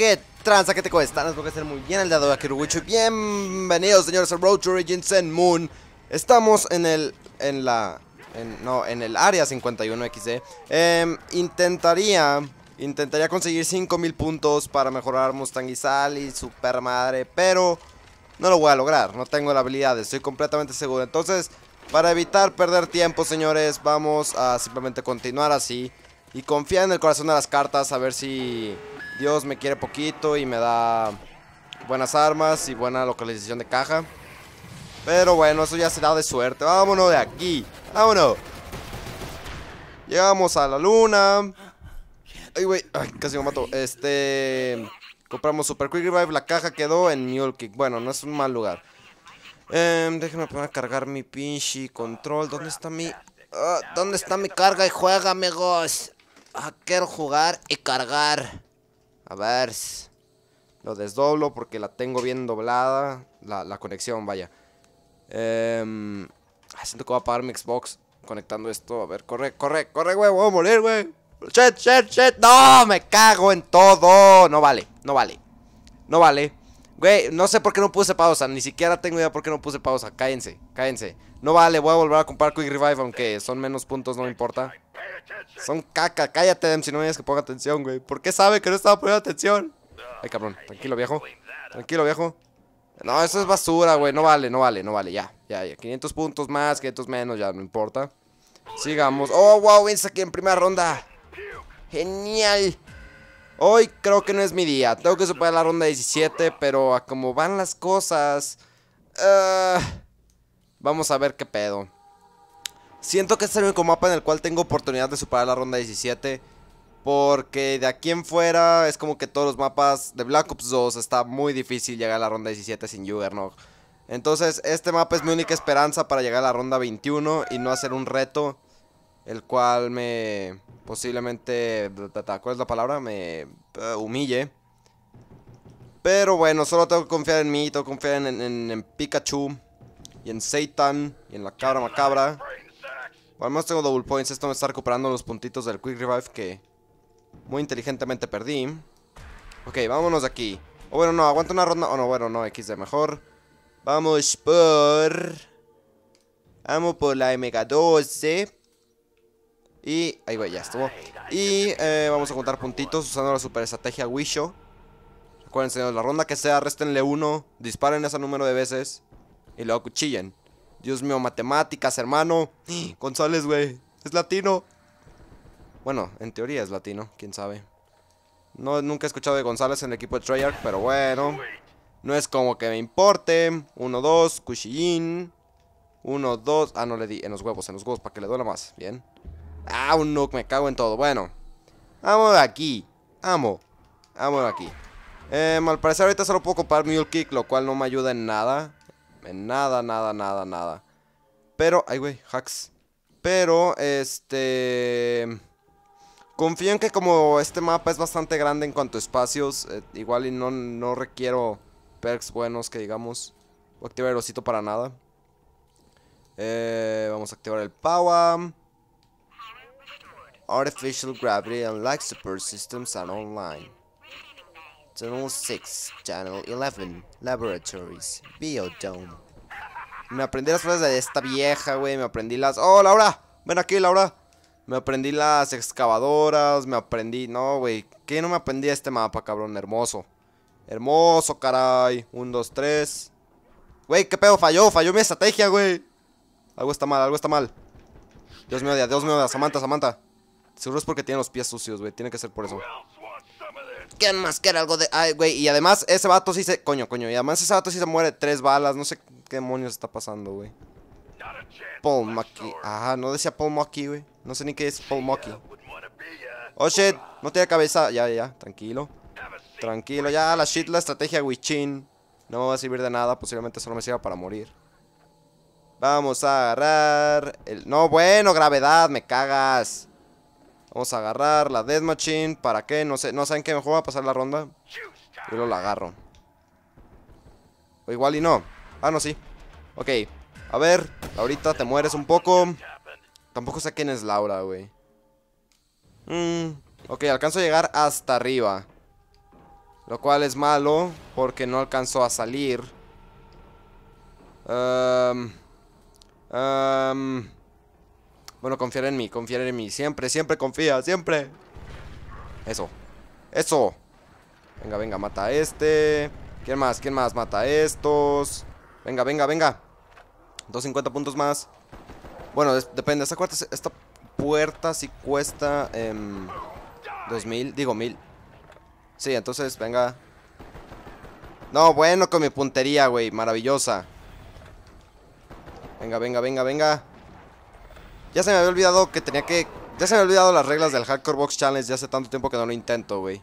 ¿Qué tranza que te cuesta? Nos va a hacer muy bien el dado de Akiruwichu. Bienvenidos, señores, a Road to Origins Moon. Estamos en el... en la... En, no, en el área 51XD. Em, intentaría... Intentaría conseguir 5000 puntos para mejorar Mustang y Sal Super Madre, pero no lo voy a lograr. No tengo la habilidad, estoy completamente seguro. Entonces, para evitar perder tiempo, señores, vamos a simplemente continuar así. Y confía en el corazón de las cartas a ver si Dios me quiere poquito y me da buenas armas y buena localización de caja. Pero bueno, eso ya será de suerte. Vámonos de aquí. Vámonos. Llegamos a la luna. Ay, güey. Ay, casi me mato. Este... Compramos Super Quick Revive. La caja quedó en Mule Kick. Bueno, no es un mal lugar. Eh, em, déjenme poner a cargar mi pinche control. ¿Dónde está mi...? Ah, ¿Dónde está mi carga y juega, amigos? Ah, quiero jugar y cargar. A ver. Lo desdoblo porque la tengo bien doblada. La, conexión, vaya. Eh, siento que voy a apagar mi Xbox conectando esto. A ver, corre, corre, corre, güey. Voy a morir, güey. Shit, shit, shit. No, me cago en todo. No vale, no vale. No vale. Güey, no sé por qué no puse pausa. Ni siquiera tengo idea por qué no puse pausa. Cállense, cállense. No vale, voy a volver a comprar Quick Revive, aunque son menos puntos, no me importa. Son caca, cállate, Dem, si no me digas que ponga atención, güey. ¿Por qué sabe que no estaba poniendo atención? Ay, cabrón, tranquilo, viejo. Tranquilo, viejo. No, eso es basura, güey. No vale, no vale, no vale. Ya, ya, ya. 500 puntos más, 500 menos, ya, no importa. Sigamos. Oh, wow, vence aquí en primera ronda. Genial. Hoy creo que no es mi día. Tengo que superar la ronda 17, pero a como van las cosas... Eh, vamos a ver qué pedo. Siento que este es el único mapa en el cual tengo oportunidad de superar la ronda 17. Porque de aquí en fuera es como que todos los mapas de Black Ops 2 está muy difícil llegar a la ronda 17 sin Juggernaut. Entonces este mapa es mi única esperanza para llegar a la ronda 21 y no hacer un reto el cual me posiblemente, ¿cuál es la palabra? Me eh, humille. Pero bueno, solo tengo que confiar en mí, tengo que confiar en, Pikachu y en Satan y en la cabra macabra. Bueno, al tengo double points, esto me está recuperando los puntitos del Quick Revive que muy inteligentemente perdí. Ok, vámonos de aquí. O oh, bueno, no, aguanta una ronda. O oh, no, bueno, no, X XD, mejor. Vamos por... Vamos por la Mega 12 y ahí va, ya estuvo. Y eh, vamos a contar puntitos usando la super estrategia Wisho. Acuérdense, la ronda que sea, restenle uno, disparen ese número de veces y luego cuchillen. Dios mío, matemáticas, hermano. González, güey, es latino. Bueno, en teoría es latino, quién sabe. No, nunca he escuchado de González en el equipo de Treyarch, pero bueno. No es como que me importe. Uno, dos, cuchillín. Uno, dos, Ah, no le di en los huevos, en los huevos, para que le duela más. Bien. Ah, un Nook! me cago en todo. Bueno. Vamos de aquí. Amo. Vamos de aquí. Eh, mal parecer ahorita solo puedo comprar Mule Kick, lo cual no me ayuda en nada. En nada, nada, nada, nada. Pero, ay, güey, hacks. Pero, este... Confío en que como este mapa es bastante grande en cuanto a espacios, eh, igual y no, no requiero perks buenos que digamos. Voy activar el osito para nada. Eh, vamos a activar el Power artificial gravity and life support systems are online. Channel 6, Channel 11, Laboratories, Biodome. Me aprendí las frases de esta vieja, güey, me aprendí las... ¡Oh, Laura! Ven aquí, Laura. Me aprendí las excavadoras, me aprendí... No, güey, ¿qué no me aprendí este mapa, cabrón? Hermoso. Hermoso, caray. Un, dos, tres. Güey, qué pedo, falló, falló mi estrategia, güey. Algo está mal, algo está mal. Dios me odia, Dios mío odia, Samantha, Samantha. Seguro es porque tiene los pies sucios, güey. Tiene que ser por eso. ¿Quién más quiere algo de...? Ay, güey. Y además, ese vato sí se... Coño, coño. Y además ese vato sí se muere tres balas. No sé qué demonios está pasando, güey. Paul Mocky. Ajá, no decía Paul Mocky, güey. No sé ni qué es Paul Mocky. Oh, shit. No tiene cabeza. Ya, ya, Tranquilo. Tranquilo. Ya, la shit, la estrategia Wichin. No va a servir de nada. Posiblemente solo me sirva para morir. Vamos a agarrar... El... No, bueno, gravedad. Me cagas. Vamos a agarrar la Death Machine. ¿Para qué? No sé. No saben qué mejor va a pasar la ronda. Yo lo la agarro. O igual y no. Ah, no, sí. Ok. A ver. Ahorita te mueres un poco. Tampoco sé quién es Laura, güey. Mm, ok, alcanzo a llegar hasta arriba. Lo cual es malo. Porque no alcanzó a salir. Em, em, bueno, confiar en mí, confiar en mí. Siempre, siempre confía, siempre. Eso. Eso. Venga, venga, mata a este. ¿Quién más? ¿Quién más? Mata a estos. Venga, venga, venga. 250 puntos más. Bueno, depende. Esta, puerta sí cuesta... 2000, em, digo 1000. Sí, entonces, venga. No, bueno, con mi puntería, güey. Maravillosa. Venga, venga, venga, venga. Ya se me había olvidado que tenía que... Ya se me había olvidado las reglas del Hardcore Box Challenge ya hace tanto tiempo que no lo intento, güey.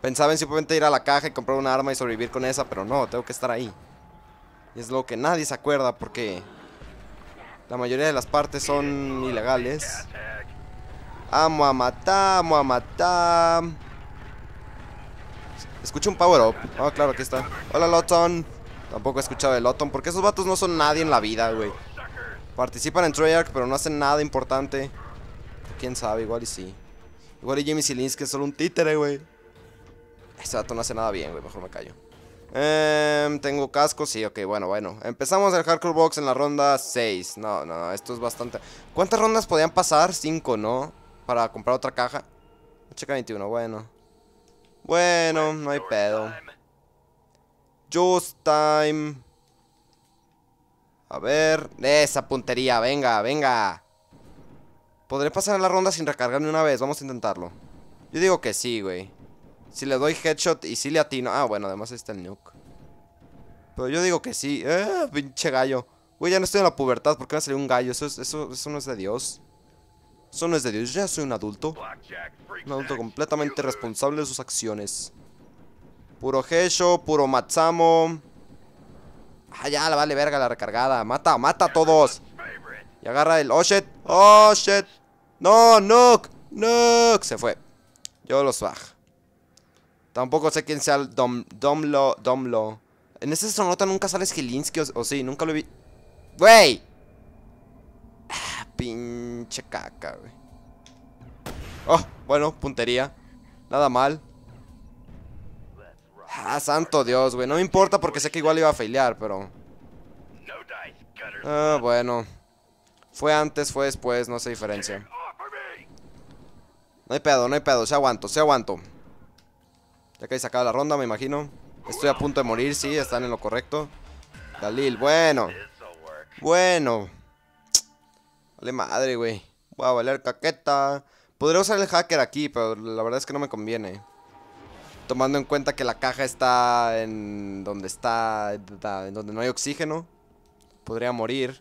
Pensaba en simplemente ir a la caja y comprar una arma y sobrevivir con esa, pero no, tengo que estar ahí. Y es lo que nadie se acuerda porque... La mayoría de las partes son ilegales. Amo a matar, amo a matar. Escucho un power up. Ah, claro, aquí está. Hola, Loton. Tampoco he escuchado el Loton porque esos vatos no son nadie en la vida, güey. Participan en Treyarch, pero no hacen nada importante. Quién sabe, igual y sí. Igual y Jimmy que es solo un títere, güey. Este dato no hace nada bien, güey. Mejor me callo. Em, tengo casco, sí, ok, bueno, bueno. Empezamos el Hardcore Box en la ronda 6. No, no, esto es bastante. ¿Cuántas rondas podían pasar? 5, ¿no? Para comprar otra caja. Checa 21, bueno. Bueno, no hay pedo. Just time. A ver, esa puntería, venga, venga Podré pasar a la ronda sin recargarme una vez, vamos a intentarlo Yo digo que sí, güey Si le doy headshot y si le atino Ah, bueno, además está el nuke Pero yo digo que sí, eh, pinche gallo Güey, ya no estoy en la pubertad, ¿por qué me salió un gallo? Eso, eso, eso no es de Dios Eso no es de Dios, yo ya soy un adulto Un adulto completamente responsable de sus acciones Puro headshot, puro Matsamo Ah, ya, la vale verga la recargada. Mata, mata a todos. Y agarra el... Oh, shit. Oh, shit. No, nook, nook, Se fue. Yo los baj. Tampoco sé quién sea el Dom, Domlo. Domlo. En ese sonota nunca sale Gilinski o, si, sí, nunca lo vi. Wey ah, pinche caca, wey Oh, bueno, puntería. Nada mal. Ah, santo Dios, güey. No me importa porque sé que igual iba a failear, pero... Ah, bueno. Fue antes, fue después, no sé diferencia. No hay pedo, no hay pedo. Se aguanto, se aguanto. Ya que se acaba la ronda, me imagino. Estoy a punto de morir, sí, están en lo correcto. Dalil, bueno. Bueno. Vale madre, güey. Voy a valer caqueta. Podría usar el hacker aquí, pero la verdad es que no me conviene tomando en cuenta que la caja está en donde está, en donde no hay oxígeno, podría morir.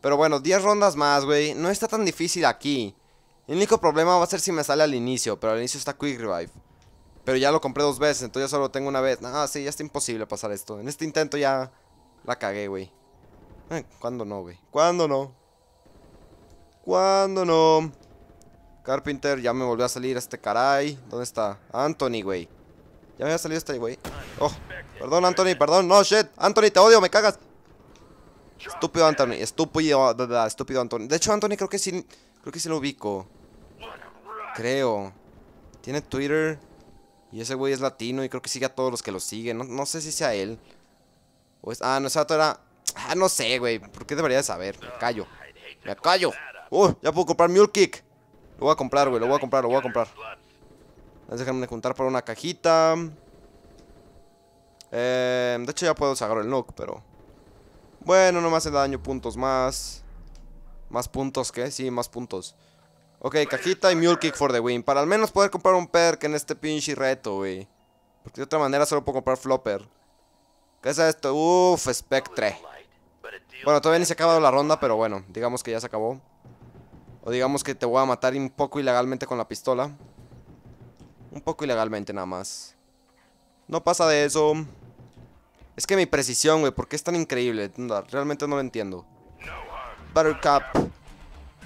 Pero bueno, 10 rondas más, güey, no está tan difícil aquí. El único problema va a ser si me sale al inicio, pero al inicio está Quick Revive. Pero ya lo compré dos veces, entonces ya solo tengo una vez. Ah, sí, ya está imposible pasar esto. En este intento ya la cagué, güey. Eh, ¿Cuándo no, güey? ¿Cuándo no? ¿Cuándo no? Carpenter, ya me volvió a salir este caray. ¿Dónde está? Anthony, güey. Ya me había salido este güey. Oh, perdón, Anthony, perdón. No, shit. Anthony, te odio, me cagas. Estúpido Anthony, estúpido, estúpido Anthony. De hecho, Anthony creo que sí, creo que sí lo ubico. Creo. Tiene Twitter. Y ese güey es latino y creo que sigue a todos los que lo siguen. No, sé si sea él. O es, ah, no, esa era... Ah, no sé, güey. ¿Por qué debería saber? Me callo. Me callo. Uh, ya puedo comprar Mule Kick. Lo voy a comprar, güey. Lo voy a comprar, lo voy a comprar. Déjenme juntar por una cajita. Eh, de hecho ya puedo sacar el nook, pero... Bueno, no me hace daño, puntos más. ¿Más puntos qué? Sí, más puntos. Ok, cajita y Mule Kick for the win. Para al menos poder comprar un perk en este pinche reto, güey. Porque de otra manera solo puedo comprar Flopper. ¿Qué es esto? Uf, Spectre. Bueno, todavía ni se ha acabado la ronda, pero bueno, digamos que ya se acabó. O digamos que te voy a matar un poco ilegalmente con la pistola. Un poco ilegalmente nada más. No pasa de eso. Es que mi precisión, güey, ¿por qué es tan increíble? realmente no lo entiendo. Buttercup.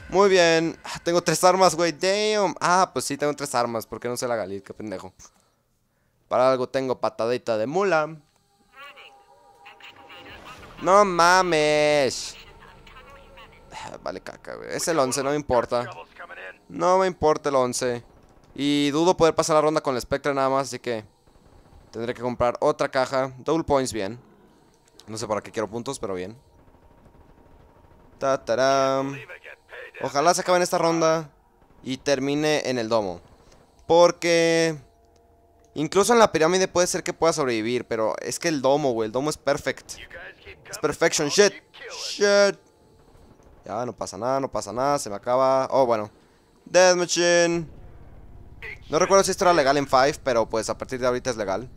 Muy bien. Ah, tengo tres armas, güey. Damn. Ah, pues sí, tengo tres armas. ¿Por qué no se la Galit? Qué pendejo. Para algo tengo patadita de mula. No mames. Ah, vale, caca, güey. Es el 11, no me importa. No me importa el 11. Y dudo poder pasar la ronda con la espectro nada más, así que tendré que comprar otra caja. Double points, bien. No sé para qué quiero puntos, pero bien. Ta Ojalá se acabe en esta ronda y termine en el domo. Porque incluso en la pirámide puede ser que pueda sobrevivir, pero es que el domo, güey, el domo es perfect. Es perfection, shit. Shit. Ya, no pasa nada, no pasa nada, se me acaba. Oh, bueno. Death Machine. No recuerdo si esto era legal en 5, pero pues a partir de ahorita es legal.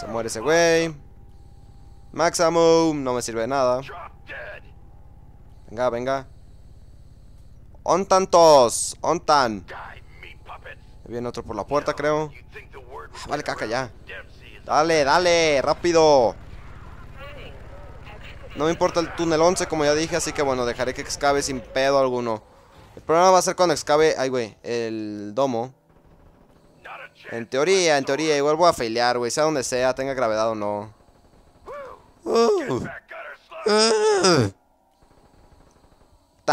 Se muere ese güey. Max no me sirve de nada. Venga, venga. Ontantos, tantos! ¡On tan! Viene otro por la puerta, creo. Ah, vale, caca, ya. Dale, dale, rápido. No me importa el túnel 11, como ya dije, así que bueno, dejaré que excave sin pedo alguno. El problema va a ser cuando excave, ay güey, el domo. En teoría, en teoría, igual voy a failear, güey. Sea donde sea, tenga gravedad o no. Uh.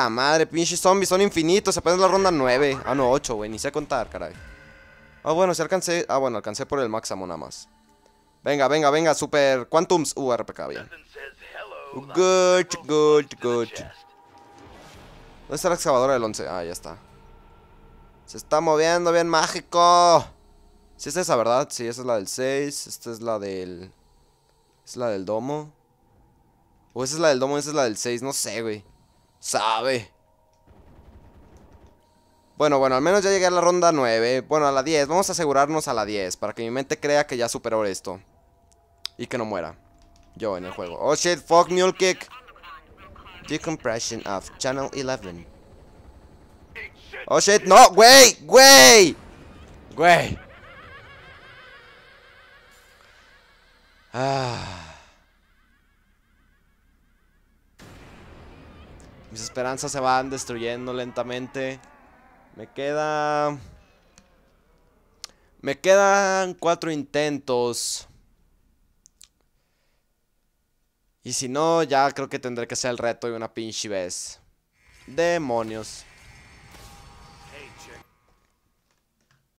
madre, pinche zombies son infinitos. Apenas la ronda 9. Ah, no, 8, güey. Ni sé contar, caray. Ah, bueno, si alcancé. Ah, bueno, alcancé por el máximo nada más. Venga, venga, venga, super Quantums. Uh, RPK, bien. Good, good, good. ¿Dónde está la excavadora del 11? Ah, ya está. Se está moviendo bien mágico. Sí, es la ¿verdad? si esa es la del 6. Esta es la del... Es la del domo. O esa es la del domo, esa es la del 6. No sé, güey. Sabe. Bueno, bueno, al menos ya llegué a la ronda 9. Bueno, a la 10. Vamos a asegurarnos a la 10. Para que mi mente crea que ya superó esto. Y que no muera. Yo en el juego. Oh, shit. Fuck, mule kick. Decompression of Channel 11. Oh, shit. No, güey. Güey. Güey. Ah. Mis esperanzas se van destruyendo lentamente. Me queda... Me quedan cuatro intentos. Y si no, ya creo que tendré que hacer el reto de una pinche vez. Demonios.